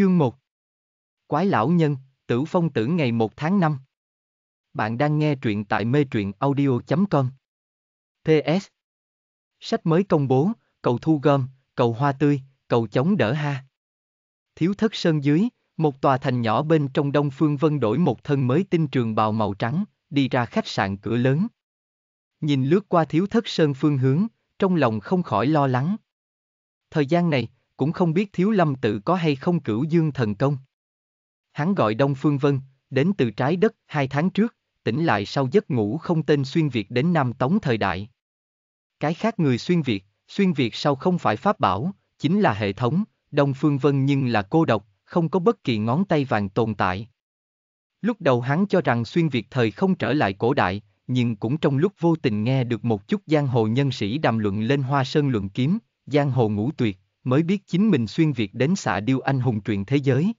Chương 1 Quái lão nhân, tử phong tử ngày 1 tháng 5 Bạn đang nghe truyện tại mê truyện audio.com TS. Sách mới công bố, cầu thu gom, cầu hoa tươi, cầu chống đỡ ha Thiếu thất sơn dưới, một tòa thành nhỏ bên trong đông phương vân đổi một thân mới tinh trường bào màu trắng, đi ra khách sạn cửa lớn. Nhìn lướt qua thiếu thất sơn phương hướng, trong lòng không khỏi lo lắng. Thời gian này, cũng không biết thiếu lâm tự có hay không cửu dương thần công. Hắn gọi Đông Phương Vân, đến từ trái đất hai tháng trước, tỉnh lại sau giấc ngủ không tên xuyên Việt đến Nam Tống thời đại. Cái khác người xuyên Việt, xuyên Việt sau không phải pháp bảo, chính là hệ thống, Đông Phương Vân nhưng là cô độc, không có bất kỳ ngón tay vàng tồn tại. Lúc đầu hắn cho rằng xuyên Việt thời không trở lại cổ đại, nhưng cũng trong lúc vô tình nghe được một chút giang hồ nhân sĩ đàm luận lên hoa sơn luận kiếm, giang hồ ngũ tuyệt, mới biết chính mình xuyên Việt đến xạ điêu anh hùng truyền thế giới.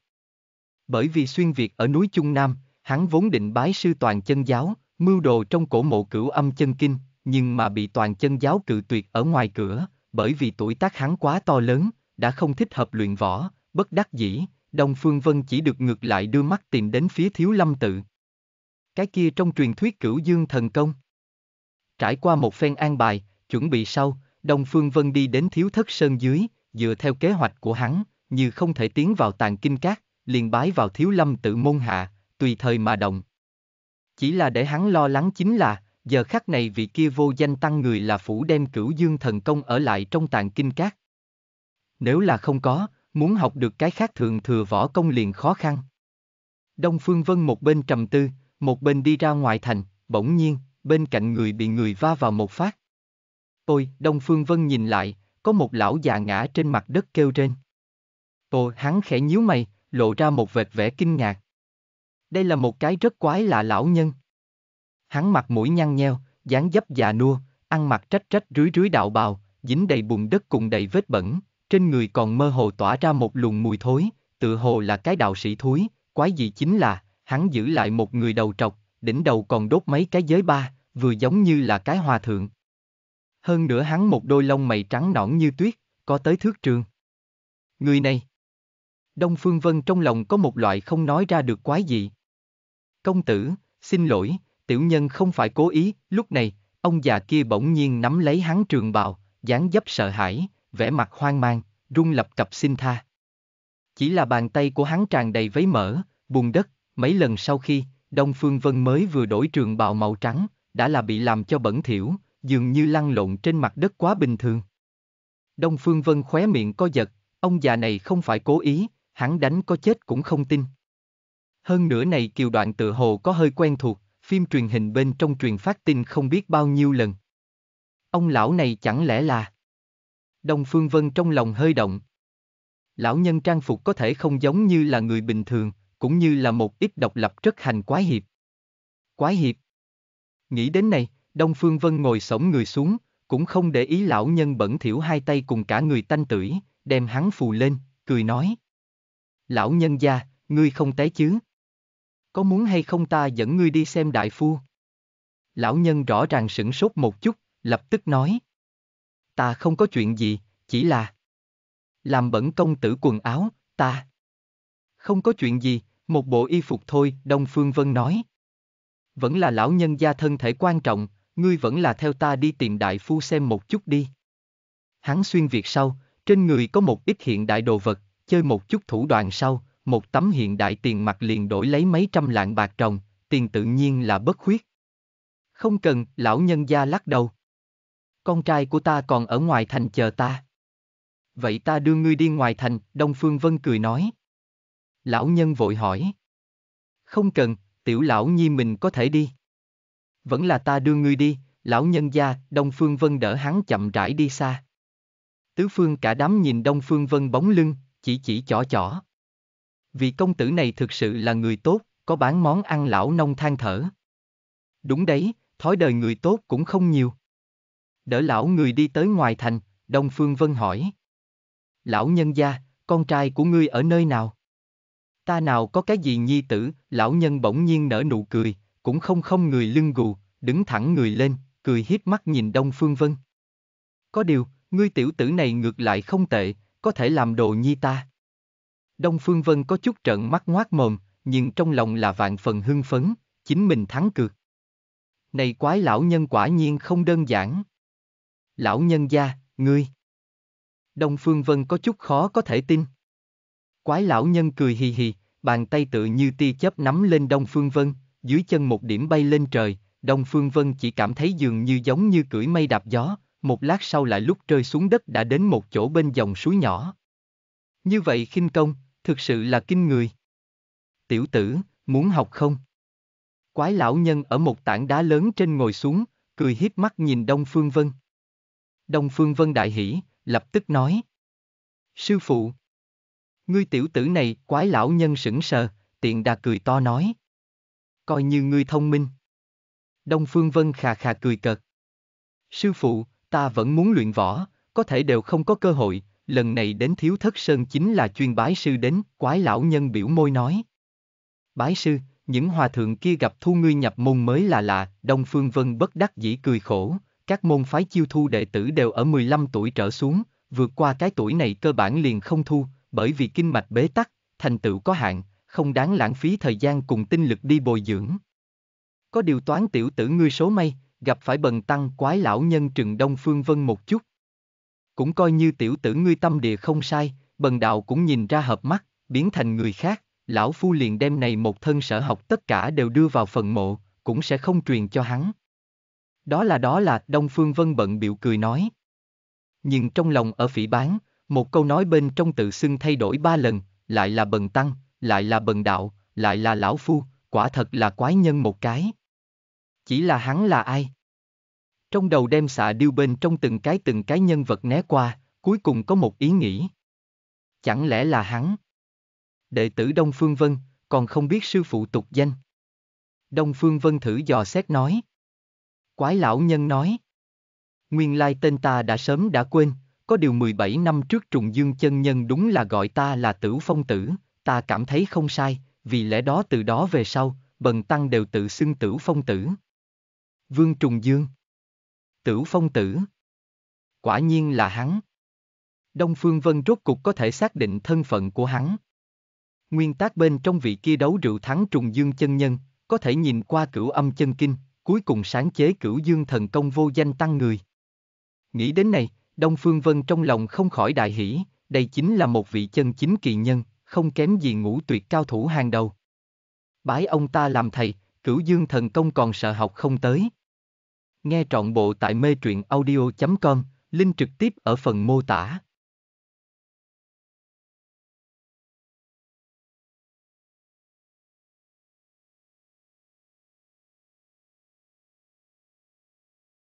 Bởi vì xuyên Việt ở núi Trung Nam, hắn vốn định bái sư toàn chân giáo, mưu đồ trong cổ mộ cửu âm chân kinh, nhưng mà bị toàn chân giáo cự tuyệt ở ngoài cửa, bởi vì tuổi tác hắn quá to lớn, đã không thích hợp luyện võ, bất đắc dĩ, Đông Phương Vân chỉ được ngược lại đưa mắt tìm đến phía thiếu lâm tự. Cái kia trong truyền thuyết cửu dương thần công. Trải qua một phen an bài, chuẩn bị sau, Đông Phương Vân đi đến thiếu thất sơn dưới, dựa theo kế hoạch của hắn, như không thể tiến vào tàn kinh cát, liền bái vào thiếu lâm tự môn hạ, tùy thời mà động. Chỉ là để hắn lo lắng chính là, giờ khắc này vị kia vô danh tăng người là phủ đem cửu dương thần công ở lại trong tàn kinh cát. Nếu là không có, muốn học được cái khác thường thừa võ công liền khó khăn. Đông Phương Vân một bên trầm tư, một bên đi ra ngoài thành, bỗng nhiên, bên cạnh người bị người va vào một phát. Ôi, Đông Phương Vân nhìn lại, có một lão già ngã trên mặt đất kêu trên. Ồ, hắn khẽ nhíu mày, lộ ra một vệt vẻ kinh ngạc. Đây là một cái rất quái lạ lão nhân. Hắn mặt mũi nhăn nheo, dáng dấp già nua, ăn mặc trách trách rưới rưới đạo bào, dính đầy bùn đất cùng đầy vết bẩn, trên người còn mơ hồ tỏa ra một luồng mùi thối, tự hồ là cái đạo sĩ thúi, quái gì chính là, hắn giữ lại một người đầu trọc, đỉnh đầu còn đốt mấy cái giới ba, vừa giống như là cái hòa thượng hơn nữa hắn một đôi lông mày trắng nõn như tuyết, có tới thước trường. Người này. Đông Phương Vân trong lòng có một loại không nói ra được quái gì. Công tử, xin lỗi, tiểu nhân không phải cố ý, lúc này, ông già kia bỗng nhiên nắm lấy hắn trường bào, dáng dấp sợ hãi, vẻ mặt hoang mang, run lập cập xin tha. Chỉ là bàn tay của hắn tràn đầy vấy mỡ, bùn đất, mấy lần sau khi, Đông Phương Vân mới vừa đổi trường bào màu trắng, đã là bị làm cho bẩn thỉu, dường như lăn lộn trên mặt đất quá bình thường. Đông Phương Vân khóe miệng co giật, ông già này không phải cố ý, hắn đánh có chết cũng không tin. Hơn nữa này kiều đoạn tự hồ có hơi quen thuộc, phim truyền hình bên trong truyền phát tin không biết bao nhiêu lần. Ông lão này chẳng lẽ là... Đông Phương Vân trong lòng hơi động. Lão nhân trang phục có thể không giống như là người bình thường, cũng như là một ít độc lập rất hành quái hiệp. Quái hiệp. Nghĩ đến này, Đông Phương Vân ngồi sổng người xuống, cũng không để ý lão nhân bẩn thiểu hai tay cùng cả người tanh tưởi, đem hắn phù lên, cười nói. Lão nhân gia, ngươi không té chứ? Có muốn hay không ta dẫn ngươi đi xem đại phu? Lão nhân rõ ràng sửng sốt một chút, lập tức nói. Ta không có chuyện gì, chỉ là... Làm bẩn công tử quần áo, ta... Không có chuyện gì, một bộ y phục thôi, Đông Phương Vân nói. Vẫn là lão nhân gia thân thể quan trọng, ngươi vẫn là theo ta đi tìm đại phu xem một chút đi. Hắn xuyên việc sau, trên người có một ít hiện đại đồ vật, chơi một chút thủ đoạn sau, một tấm hiện đại tiền mặt liền đổi lấy mấy trăm lạng bạc trồng, tiền tự nhiên là bất khuyết. Không cần, lão nhân gia lắc đầu. Con trai của ta còn ở ngoài thành chờ ta. Vậy ta đưa ngươi đi ngoài thành, Đông Phương Vân cười nói. Lão nhân vội hỏi. Không cần, tiểu lão nhi mình có thể đi. Vẫn là ta đưa ngươi đi, lão nhân gia, Đông Phương Vân đỡ hắn chậm rãi đi xa. Tứ phương cả đám nhìn Đông Phương Vân bóng lưng, chỉ chỉ chỏ chỏ. Vị công tử này thực sự là người tốt, có bán món ăn lão nông than thở. Đúng đấy, thói đời người tốt cũng không nhiều. Đỡ lão người đi tới ngoài thành, Đông Phương Vân hỏi. Lão nhân gia, con trai của ngươi ở nơi nào? Ta nào có cái gì nhi tử, lão nhân bỗng nhiên nở nụ cười, cũng không không người lưng gù, đứng thẳng người lên, cười hiếp mắt nhìn Đông Phương Vân. Có điều, ngươi tiểu tử này ngược lại không tệ, có thể làm đồ nhi ta. Đông Phương Vân có chút trợn mắt ngoác mồm, nhưng trong lòng là vạn phần hưng phấn, chính mình thắng cược. Này quái lão nhân quả nhiên không đơn giản. Lão nhân gia, ngươi. Đông Phương Vân có chút khó có thể tin. Quái lão nhân cười hì hì, bàn tay tự như tia chớp nắm lên Đông Phương Vân, dưới chân một điểm bay lên trời, Đông Phương Vân chỉ cảm thấy dường như giống như cưỡi mây đạp gió, một lát sau lại lúc rơi xuống đất đã đến một chỗ bên dòng suối nhỏ. Như vậy khinh công, thực sự là kinh người. Tiểu tử, muốn học không? Quái lão nhân ở một tảng đá lớn trên ngồi xuống, cười hiếp mắt nhìn Đông Phương Vân. Đông Phương Vân đại hỉ, lập tức nói. Sư phụ! Ngươi tiểu tử này, quái lão nhân sững sờ, tiện đà cười to nói coi như ngươi thông minh. Đông Phương Vân khà khà cười cợt. Sư phụ, ta vẫn muốn luyện võ, có thể đều không có cơ hội, lần này đến Thiếu Thất Sơn chính là chuyên bái sư đến, quái lão nhân biểu môi nói. Bái sư, những hòa thượng kia gặp thu ngươi nhập môn mới là lạ, Đông Phương Vân bất đắc dĩ cười khổ, các môn phái chiêu thu đệ tử đều ở 15 tuổi trở xuống, vượt qua cái tuổi này cơ bản liền không thu, bởi vì kinh mạch bế tắc, thành tựu có hạn, không đáng lãng phí thời gian cùng tinh lực đi bồi dưỡng. Có điều toán tiểu tử ngươi số may, gặp phải bần tăng quái lão nhân trừng đông phương vân một chút. Cũng coi như tiểu tử ngươi tâm địa không sai, bần đạo cũng nhìn ra hợp mắt, biến thành người khác, lão phu liền đem này một thân sở học tất cả đều đưa vào phần mộ, cũng sẽ không truyền cho hắn. Đó là đó là Đông Phương Vân bận biểu cười nói. Nhưng trong lòng ở phỉ bán, một câu nói bên trong tự xưng thay đổi ba lần, lại là bần tăng, lại là bần đạo, lại là lão phu, quả thật là quái nhân một cái. Chỉ là hắn là ai? Trong đầu đem xạ điêu bên trong từng cái từng cái nhân vật né qua, cuối cùng có một ý nghĩ. Chẳng lẽ là hắn? Đệ tử Đông Phương Vân, còn không biết sư phụ tục danh. Đông Phương Vân thử dò xét nói. Quái lão nhân nói. Nguyên lai tên ta đã sớm đã quên, có điều 17 năm trước trùng dương chân nhân đúng là gọi ta là tử phong tử, ta cảm thấy không sai, vì lẽ đó từ đó về sau, bần tăng đều tự xưng tử phong tử. Vương Trùng Dương Tử phong tử Quả nhiên là hắn. Đông Phương Vân rốt cục có thể xác định thân phận của hắn. Nguyên tác bên trong vị kia đấu rượu thắng Trùng Dương chân nhân, có thể nhìn qua cửu âm chân kinh, cuối cùng sáng chế cửu dương thần công vô danh tăng người. Nghĩ đến này, Đông Phương Vân trong lòng không khỏi đại hỷ, đây chính là một vị chân chính kỳ nhân, không kém gì ngũ tuyệt cao thủ hàng đầu. Bái ông ta làm thầy, cửu dương thần công còn sợ học không tới. Nghe trọn bộ tại mê truyện audio.com, link trực tiếp ở phần mô tả.